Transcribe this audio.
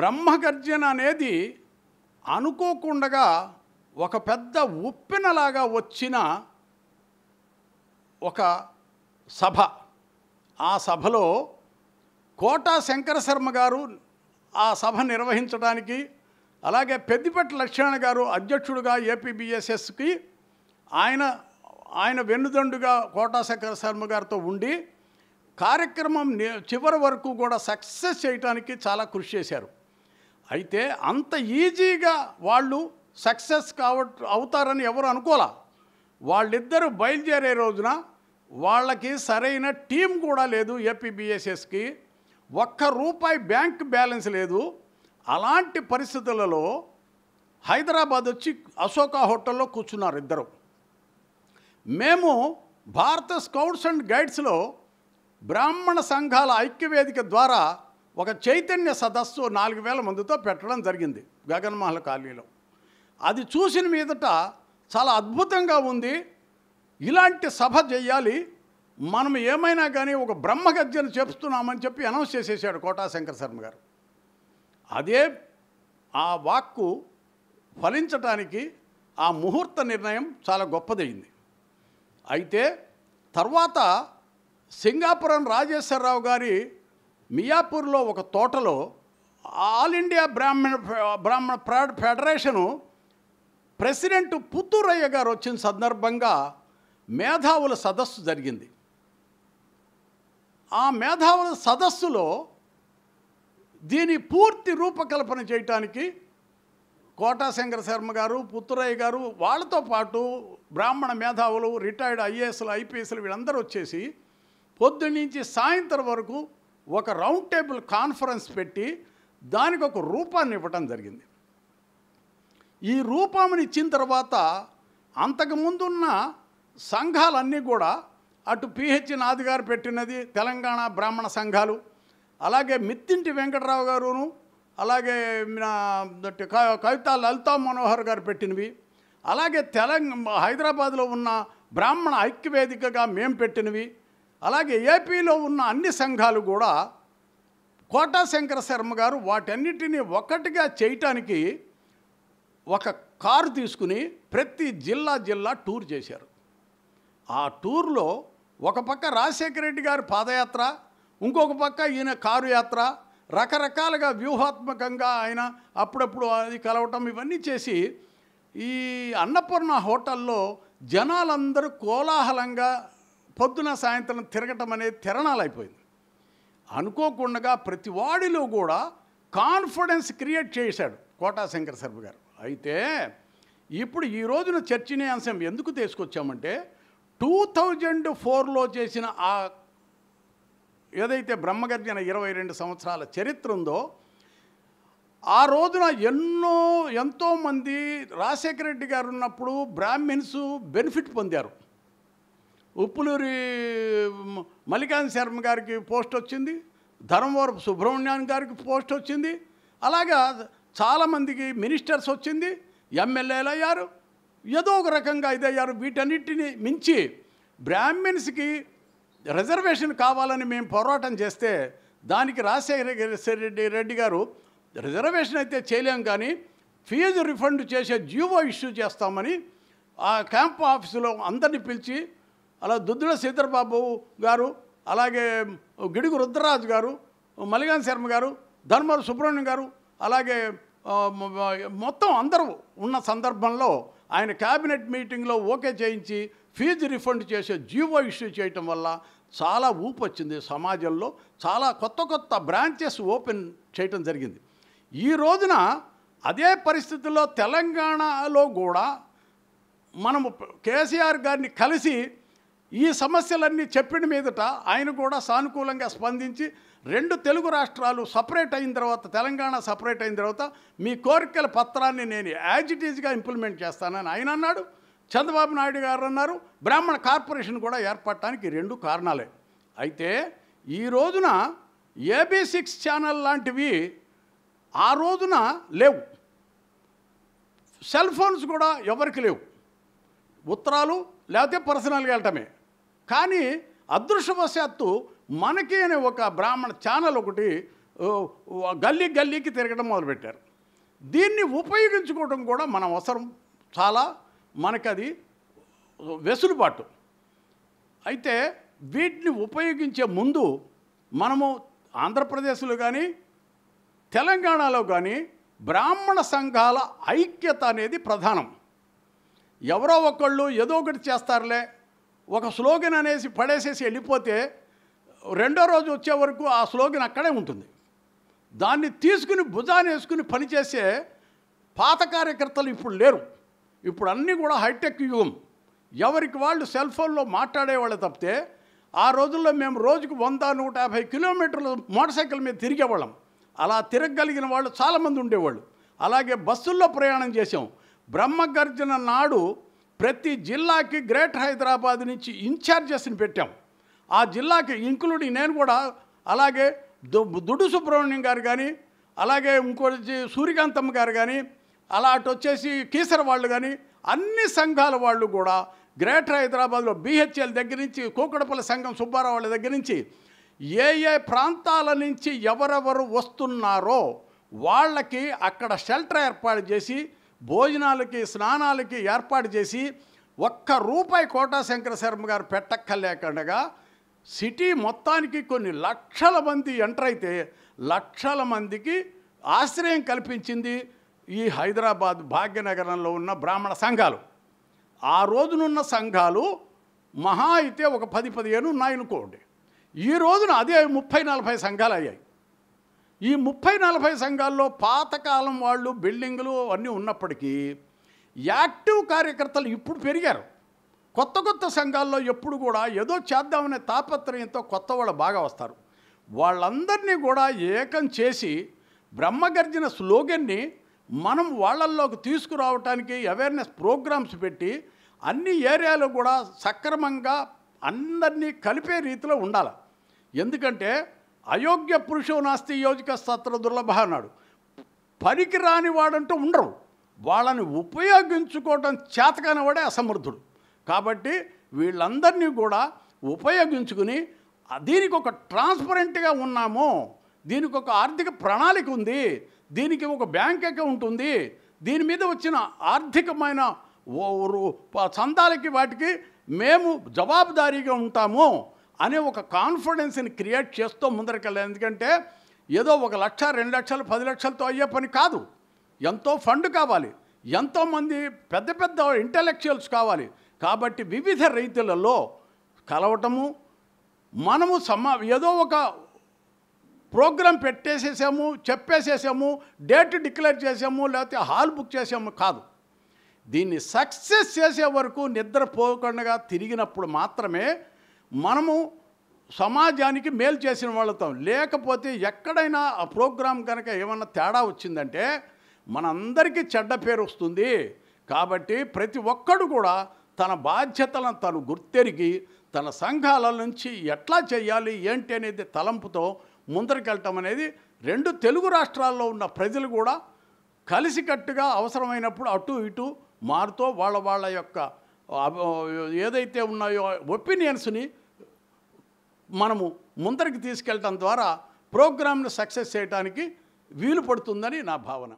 బ్రహ్మగర్జన అనేది అనుకోకుండా ఒక పెద్ద ఉప్పెనలాగా వచ్చిన ఒక సభ ఆ సభలో కోటా శంకర శర్మ గారు ఆ సభ నిర్వహించడానికి అలాగే పెద్దిపెట్ట లక్ష్మణ గారు అధ్యక్షుడుగా ఏపీబిఎస్ఎస్కి ఆయన ఆయన వెన్నుదండుగా కోటా శంకర శర్మ గారితో ఉండి కార్యక్రమం చివరి వరకు కూడా సక్సెస్ చేయడానికి చాలా కృషి చేశారు అయితే అంత ఈజీగా వాళ్ళు సక్సెస్ కావట్ అవుతారని ఎవరు అనుకోలే వాళ్ళిద్దరూ బయలుదేరే రోజున వాళ్ళకి సరైన టీం కూడా లేదు ఏపీబీఎస్ఎస్కి ఒక్క రూపాయి బ్యాంక్ బ్యాలెన్స్ లేదు అలాంటి పరిస్థితులలో హైదరాబాద్ వచ్చి అశోక హోటల్లో కూర్చున్నారు ఇద్దరు మేము భారత స్కౌట్స్ అండ్ గైడ్స్లో బ్రాహ్మణ సంఘాల ఐక్యవేదిక ద్వారా ఒక చైతన్య సదస్సు నాలుగు వేల మందితో పెట్టడం జరిగింది గగన్మహల్ ఖాళీలో అది చూసిన మీదట చాలా అద్భుతంగా ఉంది ఇలాంటి సభ చేయాలి మనం ఏమైనా కానీ ఒక బ్రహ్మగద్యను చేస్తున్నామని చెప్పి అనౌన్స్ చేసేసాడు కోటా శంకర్ శర్మ గారు అదే ఆ వాక్కు ఫలించటానికి ఆ ముహూర్త నిర్ణయం చాలా గొప్పదైంది అయితే తర్వాత సింగాపురం రాజేశ్వరరావు గారి మియాపూర్లో ఒక తోటలో ఆల్ ఇండియా బ్రాహ్మణ బ్రాహ్మణ ఫెడరేషను ప్రెసిడెంట్ పుత్తూరయ్య గారు వచ్చిన సందర్భంగా మేధావుల సదస్సు జరిగింది ఆ మేధావుల సదస్సులో దీని పూర్తి రూపకల్పన చేయటానికి కోటా శంకర శర్మ గారు పుత్తురయ్య గారు వాళ్ళతో పాటు బ్రాహ్మణ మేధావులు రిటైర్డ్ ఐఏఎస్లు ఐపీఎస్లు వీళ్ళందరూ వచ్చేసి పొద్దున్నీ సాయంత్రం వరకు ఒక రౌండ్ టేబుల్ కాన్ఫరెన్స్ పెట్టి దానికి ఒక రూపాన్ని ఇవ్వటం జరిగింది ఈ రూపాన్ని ఇచ్చిన తర్వాత అంతకుముందున్న సంఘాలన్నీ కూడా అటు పిహెచ్ నాది గారు పెట్టినది తెలంగాణ బ్రాహ్మణ సంఘాలు అలాగే మిత్తింటి వెంకటరావు గారును అలాగే కవిత లలితా మనోహర్ గారు పెట్టినవి అలాగే తెలంగాణ హైదరాబాద్లో ఉన్న బ్రాహ్మణ ఐక్యవేదికగా మేము పెట్టినవి అలాగే ఏపీలో ఉన్న అన్ని సంఘాలు కూడా కోటా శంకర శర్మ గారు వాటన్నిటినీ ఒక్కటిగా చేయటానికి ఒక కారు తీసుకుని ప్రతి జిల్లా జిల్లా టూర్ చేశారు ఆ టూర్లో ఒక పక్క రాజశేఖర రెడ్డి గారి పాదయాత్ర ఇంకొక పక్క ఈయన కారు యాత్ర రకరకాలుగా వ్యూహాత్మకంగా ఆయన అప్పుడప్పుడు అది కలవటం ఇవన్నీ చేసి ఈ అన్నపూర్ణ హోటల్లో జనాలందరూ కోలాహలంగా పొద్దున సాయంత్రం తిరగటం అనేది తిరణాలైపోయింది అనుకోకుండా ప్రతి వాడిలో కూడా కాన్ఫిడెన్స్ క్రియేట్ చేశాడు కోటా శంకర్ శర్మ గారు అయితే ఇప్పుడు ఈ రోజున అంశం ఎందుకు తీసుకొచ్చామంటే టూ థౌజండ్ ఫోర్లో చేసిన ఆ ఏదైతే బ్రహ్మగర్జన ఇరవై రెండు సంవత్సరాల చరిత్ర ఉందో ఆ రోజున ఎన్నో ఎంతోమంది రాజశేఖర రెడ్డి గారు ఉన్నప్పుడు బ్రాహ్మిన్స్ బెనిఫిట్ పొందారు ఉప్పులూరి మల్లికాన్ శర్మ గారికి పోస్ట్ వచ్చింది ధర్మవరం సుబ్రహ్మణ్యం గారికి పోస్ట్ వచ్చింది అలాగా చాలామందికి మినిస్టర్స్ వచ్చింది ఎమ్మెల్యేలు అయ్యారు ఏదో ఒక రకంగా ఇదయ్యారు వీటన్నిటిని మించి బ్రాహ్మిన్స్కి రిజర్వేషన్ కావాలని మేము పోరాటం చేస్తే దానికి రాజశేఖర రెడ్డి రెడ్డి గారు రిజర్వేషన్ అయితే చేయలేం కానీ ఫీజు రిఫండ్ చేసే జీవో ఇష్యూ చేస్తామని ఆ క్యాంప్ ఆఫీసులో అందరినీ పిలిచి అలా దుద్దుల సీతరబాబు గారు అలాగే గిడుగు రుద్రరాజు గారు మలిగాన్ శర్మ గారు ధర్మవరం సుబ్రహ్మణ్యం గారు అలాగే మొత్తం అందరూ ఉన్న సందర్భంలో ఆయన క్యాబినెట్ మీటింగ్లో ఓకే చేయించి ఫీజు రిఫండ్ చేసే జీవో ఇష్యూ చేయటం వల్ల చాలా ఊపు వచ్చింది సమాజంలో చాలా కొత్త కొత్త బ్రాంచెస్ ఓపెన్ చేయటం జరిగింది ఈ రోజున అదే పరిస్థితుల్లో తెలంగాణలో కూడా మనము కేసీఆర్ గారిని కలిసి ఈ సమస్యలన్నీ చెప్పిన మీదట ఆయన కూడా సానుకూలంగా స్పందించి రెండు తెలుగు రాష్ట్రాలు సపరేట్ అయిన తర్వాత తెలంగాణ సపరేట్ అయిన తర్వాత మీ కోరికల పత్రాన్ని నేను యాజ్ ఇట్ ఈజ్గా ఇంప్లిమెంట్ చేస్తానని ఆయన అన్నాడు చంద్రబాబు నాయుడు గారు అన్నారు బ్రాహ్మణ కార్పొరేషన్ కూడా ఏర్పడటానికి రెండు కారణాలే అయితే ఈ రోజున ఏబీ సిక్స్ ఛానల్ లాంటివి ఆ రోజున లేవు సెల్ ఫోన్స్ కూడా ఎవరికి లేవు ఉత్తరాలు లేకపోతే పర్సనల్గా వెళ్ళటమే కానీ అదృష్టవశాత్తు మనకి అనే ఒక బ్రాహ్మణ ఛానల్ ఒకటి గల్లీ గల్లీకి తిరగడం మొదలుపెట్టారు దీన్ని ఉపయోగించుకోవడం కూడా మన అవసరం చాలా మనకది వెసులుబాటు అయితే వీటిని ఉపయోగించే ముందు మనము ఆంధ్రప్రదేశ్లో కానీ తెలంగాణలో కానీ బ్రాహ్మణ సంఘాల ఐక్యత అనేది ప్రధానం ఎవరో ఒకళ్ళు ఏదో ఒకటి చేస్తారులే ఒక స్లోగన్ అనేసి పడేసేసి వెళ్ళిపోతే రెండో రోజు వచ్చే వరకు ఆ స్లోగన్ అక్కడే ఉంటుంది దాన్ని తీసుకుని భుజాన్ని వేసుకుని పనిచేసే పాత కార్యకర్తలు ఇప్పుడు లేరు ఇప్పుడు అన్నీ కూడా హైటెక్ యుగం ఎవరికి వాళ్ళు సెల్ ఫోన్లో మాట్లాడేవాళ్ళు తప్పితే ఆ రోజుల్లో మేము రోజుకు వంద నూట యాభై కిలోమీటర్లు మోటార్ సైకిల్ మీద తిరిగేవాళ్ళం అలా తిరగగలిగిన వాళ్ళు చాలామంది ఉండేవాళ్ళు అలాగే బస్సుల్లో ప్రయాణం చేసాం బ్రహ్మగర్జన నాడు ప్రతి జిల్లాకి గ్రేట్ హైదరాబాద్ నుంచి ఇన్ఛార్జెస్ని పెట్టాం ఆ జిల్లాకి ఇంక్లూడింగ్ నేను కూడా అలాగే దుడ్డు సుబ్రహ్మణ్యం గారు కానీ అలాగే ఇంకోటి సూర్యకాంతమ్మ గారు కానీ అలా అటు వచ్చేసి కీసర వాళ్ళు కానీ అన్ని సంఘాల వాళ్ళు కూడా గ్రేటర్ హైదరాబాద్లో బీహెచ్ఎల్ దగ్గర నుంచి కోకడపల్లి సంఘం సుబ్బారావు వాళ్ళ దగ్గర నుంచి ఏ ఏ ప్రాంతాల నుంచి ఎవరెవరు వస్తున్నారో వాళ్ళకి అక్కడ షెల్టర్ ఏర్పాటు చేసి భోజనాలకి స్నానాలకి ఏర్పాటు చేసి ఒక్క రూపాయి కోటా శంకర శర్మ గారు పెట్టక్కర్లేకుండగా సిటీ మొత్తానికి కొన్ని లక్షల మంది ఎంటర్ అయితే లక్షల మందికి ఆశ్రయం కల్పించింది ఈ హైదరాబాద్ భాగ్యనగరంలో ఉన్న బ్రాహ్మణ సంఘాలు ఆ రోజునున్న సంఘాలు మహా అయితే ఒక పది పదిహేను ఉన్నాయనుకోండి ఈ రోజున అదే ముప్పై నలభై సంఘాలు అయ్యాయి ఈ ముప్పై నలభై సంఘాల్లో పాతకాలం వాళ్ళు బిల్డింగులు అన్నీ ఉన్నప్పటికీ యాక్టివ్ కార్యకర్తలు ఇప్పుడు పెరిగారు కొత్త కొత్త సంఘాల్లో ఎప్పుడు కూడా ఏదో చేద్దామనే తాపత్రయంతో కొత్త వాళ్ళు బాగా వస్తారు వాళ్ళందరినీ కూడా ఏకం చేసి బ్రహ్మగర్జన స్లోగన్ని మనం వాళ్ళల్లోకి తీసుకురావటానికి అవేర్నెస్ ప్రోగ్రామ్స్ పెట్టి అన్ని ఏరియాలో కూడా సక్రమంగా అందరినీ కలిపే రీతిలో ఉండాలి ఎందుకంటే అయోగ్య పురుషో నాస్తి యోజక సత్ర దుర్లభ అన్నాడు పనికి రాని వాడంటూ ఉండరు వాళ్ళని ఉపయోగించుకోవటం వాడే అసమర్థుడు కాబట్టి వీళ్ళందరినీ కూడా ఉపయోగించుకుని దీనికి ఒక ట్రాన్స్పరెంట్గా ఉన్నాము దీనికి ఒక ఆర్థిక ప్రణాళిక ఉంది దీనికి ఒక బ్యాంక్ అకౌంట్ ఉంది దీని మీద వచ్చిన ఆర్థికమైన చందాలకి వాటికి మేము జవాబుదారీగా ఉంటాము అనే ఒక కాన్ఫిడెన్స్ని క్రియేట్ చేస్తూ ముందరకెళ్ళాలి ఎందుకంటే ఏదో ఒక లక్ష రెండు లక్షలు పది లక్షలతో అయ్యే పని కాదు ఎంతో ఫండ్ కావాలి ఎంతోమంది పెద్ద పెద్ద ఇంటలెక్చువల్స్ కావాలి కాబట్టి వివిధ రైతులలో కలవటము మనము సమా ఏదో ఒక ప్రోగ్రాం పెట్టేసేసాము చెప్పేసేసాము డేట్ డిక్లేర్ చేసాము లేకపోతే హాల్ బుక్ చేసాము కాదు దీన్ని సక్సెస్ చేసే వరకు నిద్రపోకుండా తిరిగినప్పుడు మాత్రమే మనము సమాజానికి మేలు చేసిన వాళ్ళతో లేకపోతే ఎక్కడైనా ఆ ప్రోగ్రాం కనుక ఏమన్నా తేడా వచ్చిందంటే మనందరికీ చెడ్డ పేరు వస్తుంది కాబట్టి ప్రతి ఒక్కడు కూడా తన బాధ్యతలను తను గుర్తెరిగి తన సంఘాల నుంచి ఎట్లా చేయాలి ఏంటి అనేది తలంపుతో ముందరికెళ్ళటం అనేది రెండు తెలుగు రాష్ట్రాల్లో ఉన్న ప్రజలు కూడా కలిసికట్టుగా అవసరమైనప్పుడు అటు ఇటు మారుతూ వాళ్ళ వాళ్ళ యొక్క ఏదైతే ఉన్నాయో ఒపీనియన్స్ని మనము ముందరికి తీసుకెళ్ళటం ద్వారా ప్రోగ్రామ్ను సక్సెస్ చేయడానికి వీలు పడుతుందని నా భావన